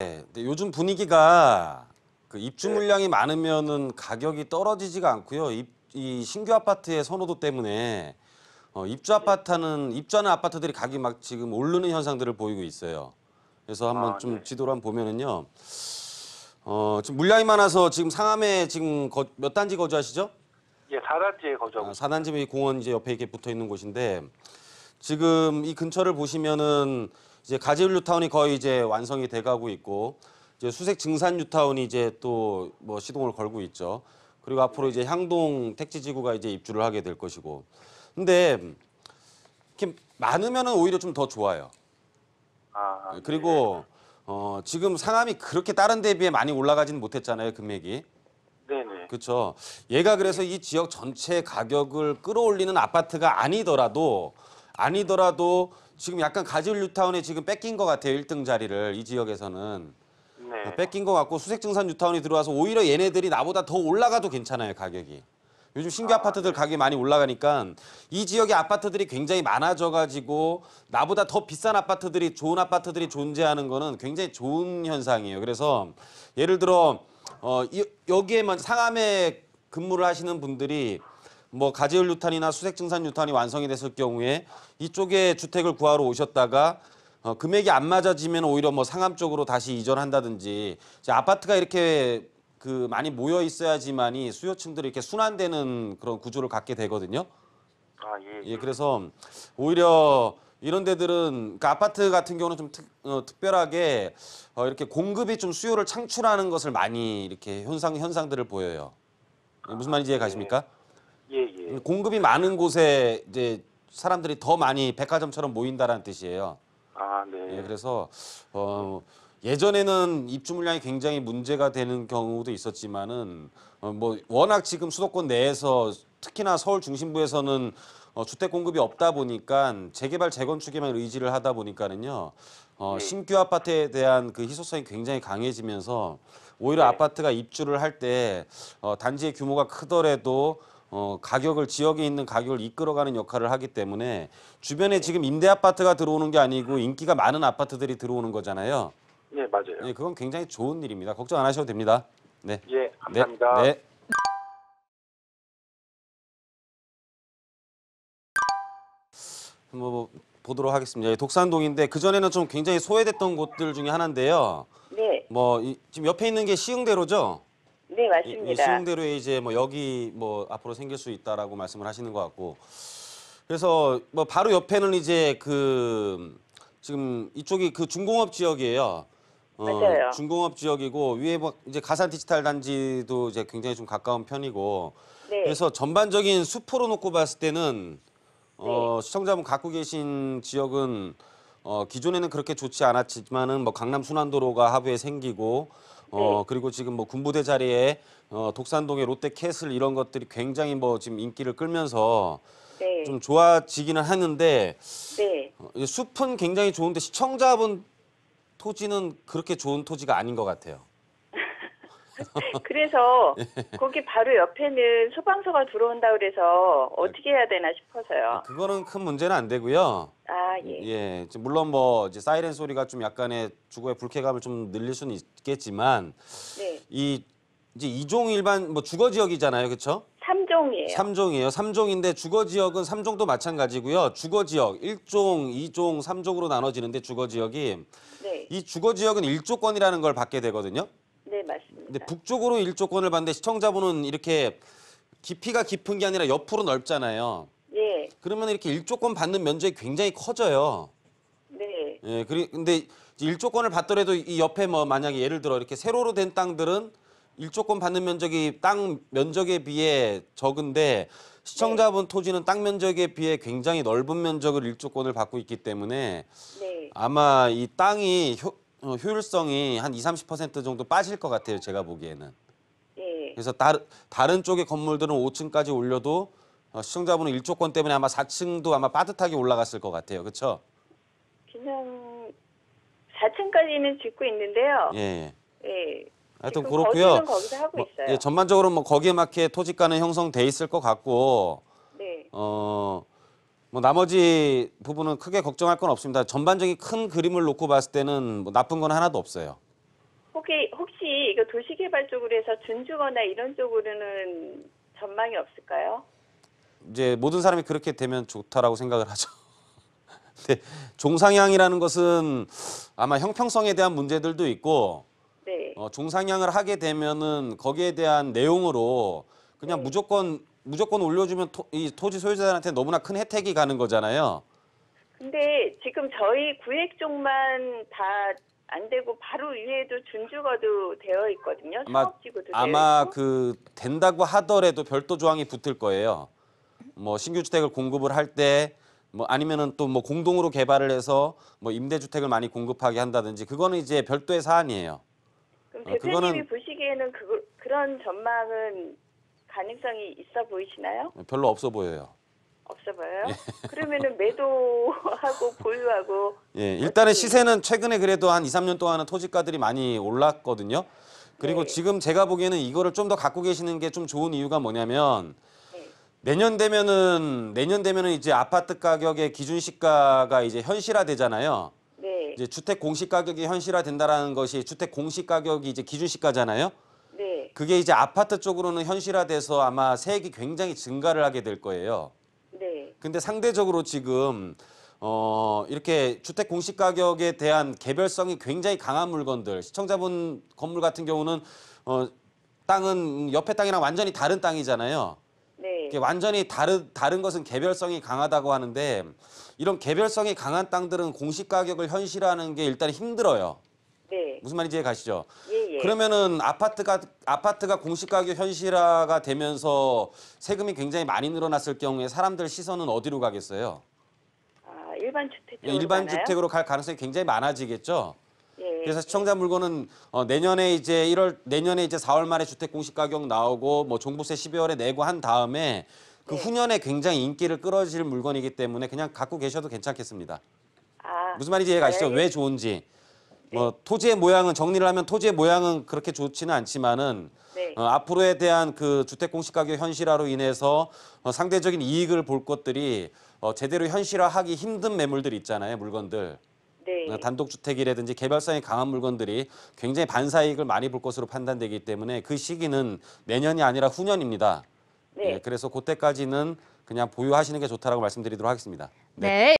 네, 근데 요즘 분위기가 그 입주 네. 물량이 많으면은 가격이 떨어지지가 않고요. 입, 이 신규 아파트의 선호도 때문에 어, 입주 네. 아파트는 입주하는 아파트들이 가격이 막 지금 오르는 현상들을 보이고 있어요. 그래서 한번 아, 좀 네. 지도를 한번 보면은요. 어, 지금 물량이 많아서 지금 상암에 지금 거, 몇 단지 거주하시죠? 예, 4단지에 거주하고. 아, 4단지 뭐 공원 이제 옆에 이렇게 붙어 있는 곳인데 지금 이 근처를 보시면은 이제 가지 뉴타운이 거의 이제 완성이 돼가고 있고 이제 수색 증산 뉴타운이 이제 또 뭐 시동을 걸고 있죠. 그리고 앞으로 이제 향동 택지지구가 이제 입주를 하게 될 것이고. 근데 이렇게 많으면은 오히려 좀 더 좋아요. 아, 그리고 네. 어, 지금 상암이 그렇게 다른 데 비해 많이 올라가지는 못했잖아요 금액이. 네네. 그렇죠. 얘가 그래서 이 지역 전체 가격을 끌어올리는 아파트가 아니더라도 아니더라도 지금 약간 가지올뉴타운에 지금 뺏긴 것 같아요. 1등 자리를 이 지역에서는. 네. 아, 뺏긴 것 같고 수색증산 뉴타운이 들어와서 오히려 얘네들이 나보다 더 올라가도 괜찮아요. 가격이. 요즘 신규 아, 아파트들 네. 가격이 많이 올라가니까 이 지역의 아파트들이 굉장히 많아져가지고 나보다 더 비싼 아파트들이 좋은 아파트들이 존재하는 거는 굉장히 좋은 현상이에요. 그래서 예를 들어 어, 이, 여기에만 상암에 근무를 하시는 분들이 뭐 가지열 유탄이나 수색 증산 유탄이 완성이 됐을 경우에 이쪽에 주택을 구하러 오셨다가 어, 금액이 안 맞아지면 오히려 뭐 상암 쪽으로 다시 이전한다든지 아파트가 이렇게 그 많이 모여 있어야지만이 수요층들이 이렇게 순환되는 그런 구조를 갖게 되거든요. 아, 예, 예. 그래서 오히려 이런 데들은 그러니까 아파트 같은 경우는 좀 특, 어, 특별하게 어, 이렇게 공급이 좀 수요를 창출하는 것을 많이 이렇게 현상 현상들을 보여요. 아, 무슨 말인지 이해 가십니까? 예. 예, 예. 공급이 많은 곳에 이제 사람들이 더 많이 백화점처럼 모인다라는 뜻이에요. 아, 네. 예, 그래서 어 예전에는 입주 물량이 굉장히 문제가 되는 경우도 있었지만은 어, 뭐 워낙 지금 수도권 내에서 특히나 서울 중심부에서는 어, 주택 공급이 없다 보니까 재개발 재건축에만 의지를 하다 보니까는요 어, 네. 신규 아파트에 대한 그 희소성이 굉장히 강해지면서 오히려 네. 아파트가 입주를 할때 어, 단지의 규모가 크더라도 어, 가격을 지역에 있는 가격을 이끌어가는 역할을 하기 때문에 주변에 지금 임대 아파트가 들어오는 게 아니고 인기가 많은 아파트들이 들어오는 거잖아요. 네, 맞아요. 네, 그건 굉장히 좋은 일입니다. 걱정 안 하셔도 됩니다. 네. 예, 감사합니다. 네. 네. 뭐 보도록 하겠습니다. 예, 독산동인데 그 전에는 좀 굉장히 소외됐던 곳들 중에 하나인데요. 네. 뭐 이, 지금 옆에 있는 게 시흥대로죠? 네, 맞습니다. 이, 이 수용대로에 이제 뭐 여기 뭐 앞으로 생길 수 있다라고 말씀을 하시는 것 같고 그래서 뭐 바로 옆에는 이제 그 지금 이쪽이 그 중공업 지역이에요. 어, 맞아요. 중공업 지역이고 위에 뭐 이제 가산 디지털 단지도 이제 굉장히 좀 가까운 편이고 네. 그래서 전반적인 수포로 놓고 봤을 때는 어, 네. 시청자분 갖고 계신 지역은 어, 기존에는 그렇게 좋지 않았지만은 뭐 강남 순환도로가 하부에 생기고 어, 네. 그리고 지금 뭐 군부대 자리에 어, 독산동의 롯데캐슬 이런 것들이 굉장히 뭐 지금 인기를 끌면서 네. 좀 좋아지기는 하는데 네. 어, 숲은 굉장히 좋은데 시청자분 토지는 그렇게 좋은 토지가 아닌 것 같아요. 그래서 거기 바로 옆에는 소방서가 들어온다 그래서 어떻게 해야 되나 싶어서요. 아, 그거는 큰 문제는 안 되고요. 예. 예, 물론 뭐 이제 사이렌 소리가 좀 약간의 주거의 불쾌감을 좀 늘릴 수는 있겠지만 네. 이 이제 이종 일반 뭐 주거 지역이잖아요, 그렇죠? 삼종이에요삼종이에요삼종인데 주거 지역은 삼종도 마찬가지고요. 주거 지역 일종이종삼종으로 나눠지는데 주거 지역이 네. 이 주거 지역은 일조권이라는 걸 받게 되거든요. 네, 맞습니다. 근데 북쪽으로 일조권을 받는데 시청자분은 이렇게 깊이가 깊은 게 아니라 옆으로 넓잖아요. 그러면 이렇게 일조권 받는 면적이 굉장히 커져요. 네. 예, 그리 근데 일조권을 받더라도 이 옆에 뭐 만약에 예를 들어 이렇게 세로로 된 땅들은 일조권 받는 면적이 땅 면적에 비해 적은데 시청자분 네. 토지는 땅 면적에 비해 굉장히 넓은 면적을 일조권을 받고 있기 때문에 네. 아마 이 땅이 효, 어, 효율성이 한 20, 30% 정도 빠질 것 같아요. 제가 보기에는. 네. 그래서 다, 다른 쪽의 건물들은 5층까지 올려도 어, 시청자분은 일조권 때문에 아마 4층도 아마 빠듯하게 올라갔을 것 같아요. 그렇죠? 그냥 4층까지는 짓고 있는데요. 예. 예. 예. 하여튼 그렇고요. 뭐, 예, 전반적으로 뭐 거기에 맞게 토지가는 형성돼 있을 것 같고. 네. 어. 뭐 나머지 부분은 크게 걱정할 건 없습니다. 전반적인 큰 그림을 놓고 봤을 때는 뭐 나쁜 건 하나도 없어요. 혹시 혹시 이거 도시개발 쪽으로 해서 준주거나 이런 쪽으로는 전망이 없을까요? 이제 모든 사람이 그렇게 되면 좋다라고 생각을 하죠. 근데 종상향이라는 것은 아마 형평성에 대한 문제들도 있고 네. 어, 종상향을 하게 되면은 거기에 대한 내용으로 그냥 네. 무조건 무조건 올려주면 토, 이 토지 소유자한테 들 너무나 큰 혜택이 가는 거잖아요. 근데 지금 저희 구획 쪽만 다 안 되고 바로 위에도 준주거도 되어 있거든요. 아마, 아마 그 된다고 하더라도 별도 조항이 붙을 거예요. 뭐 신규 주택을 공급을 할때뭐 아니면은 또 뭐 공동으로 개발을 해서 뭐 임대주택을 많이 공급하게 한다든지 그거는 이제 별도의 사안이에요. 그럼 어, 대표님이 그거는- 보시기에는 그, 그런 전망은 가능성이 있어 보이시나요? 별로 없어 보여요. 없어 보여요? 예. 그러면은 매도하고 보유하고 예, 일단은 시세는 최근에 그래도 한 2, 3년 동안은 토지가들이 많이 올랐거든요. 그리고 네. 지금 제가 보기에는 이거를 좀 더 갖고 계시는 게 좀 좋은 이유가 뭐냐면 내년 되면은 내년 되면은 이제 아파트 가격의 기준 시가가 이제 현실화 되잖아요. 네. 이제 주택 공시 가격이 현실화 된다라는 것이 주택 공시 가격이 이제 기준 시가잖아요. 네. 그게 이제 아파트 쪽으로는 현실화돼서 아마 세액이 굉장히 증가를 하게 될 거예요. 네. 근데 상대적으로 지금 어 이렇게 주택 공시 가격에 대한 개별성이 굉장히 강한 물건들 시청자분 건물 같은 경우는 어 땅은 옆에 땅이랑 완전히 다른 땅이잖아요. 완전히 다른 다른 것은 개별성이 강하다고 하는데 이런 개별성이 강한 땅들은 공시 가격을 현실화하는 게 일단 힘들어요. 네. 무슨 말인지 가시죠? 예, 예. 그러면은 아파트가 아파트가 공시가격 현실화가 되면서 세금이 굉장히 많이 늘어났을 경우에 사람들 시선은 어디로 가겠어요? 아, 일반 주택 일반 주택으로 갈 가능성이 굉장히 많아지겠죠. 그래서 네. 시청자 물건은 어, 내년에 이제 1월 내년에 이제 4월 말에 주택 공시 가격 나오고 뭐 종부세 12월에 내고 한 다음에 그 네. 후년에 굉장히 인기를 끌어질 물건이기 때문에 그냥 갖고 계셔도 괜찮겠습니다. 아, 무슨 말인지 이해 가시죠? 네. 왜 좋은지. 네. 뭐 네. 토지의 모양은 정리를 하면 토지의 모양은 그렇게 좋지는 않지만은 네. 어, 앞으로에 대한 그 주택 공시 가격 현실화로 인해서 어, 상대적인 이익을 볼 것들이 어, 제대로 현실화하기 힘든 매물들 있잖아요 물건들. 네. 어, 단독주택이라든지 개발성이 강한 물건들이 굉장히 반사이익을 많이 볼 것으로 판단되기 때문에 그 시기는 내년이 아니라 후년입니다. 네. 네, 그래서 그때까지는 그냥 보유하시는 게 좋다라고 말씀드리도록 하겠습니다. 네. 네.